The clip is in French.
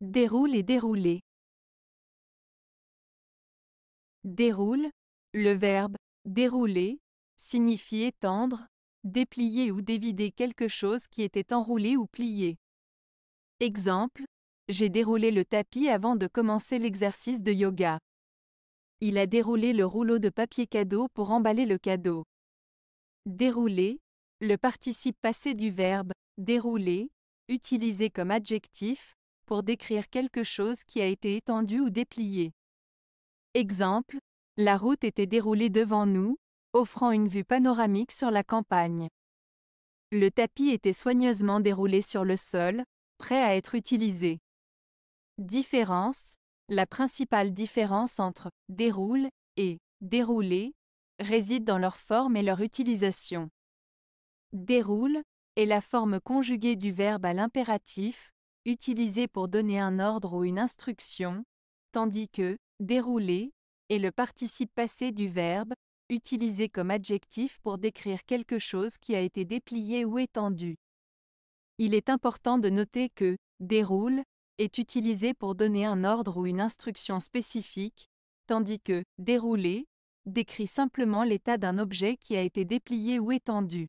Déroule et dérouler. Déroule, le verbe dérouler signifie étendre, déplier ou dévider quelque chose qui était enroulé ou plié. Exemple, j'ai déroulé le tapis avant de commencer l'exercice de yoga. Il a déroulé le rouleau de papier cadeau pour emballer le cadeau. Dérouler, le participe passé du verbe dérouler, utilisé comme adjectif, pour décrire quelque chose qui a été étendu ou déplié. Exemple, la route était déroulée devant nous, offrant une vue panoramique sur la campagne. Le tapis était soigneusement déroulé sur le sol, prêt à être utilisé. Différence La principale différence entre déroule et déroulé réside dans leur forme et leur utilisation. Déroule est la forme conjuguée du verbe à l'impératif, utilisé pour donner un ordre ou une instruction, tandis que dérouler est le participe passé du verbe, utilisé comme adjectif pour décrire quelque chose qui a été déplié ou étendu. Il est important de noter que déroule est utilisé pour donner un ordre ou une instruction spécifique, tandis que dérouler décrit simplement l'état d'un objet qui a été déplié ou étendu.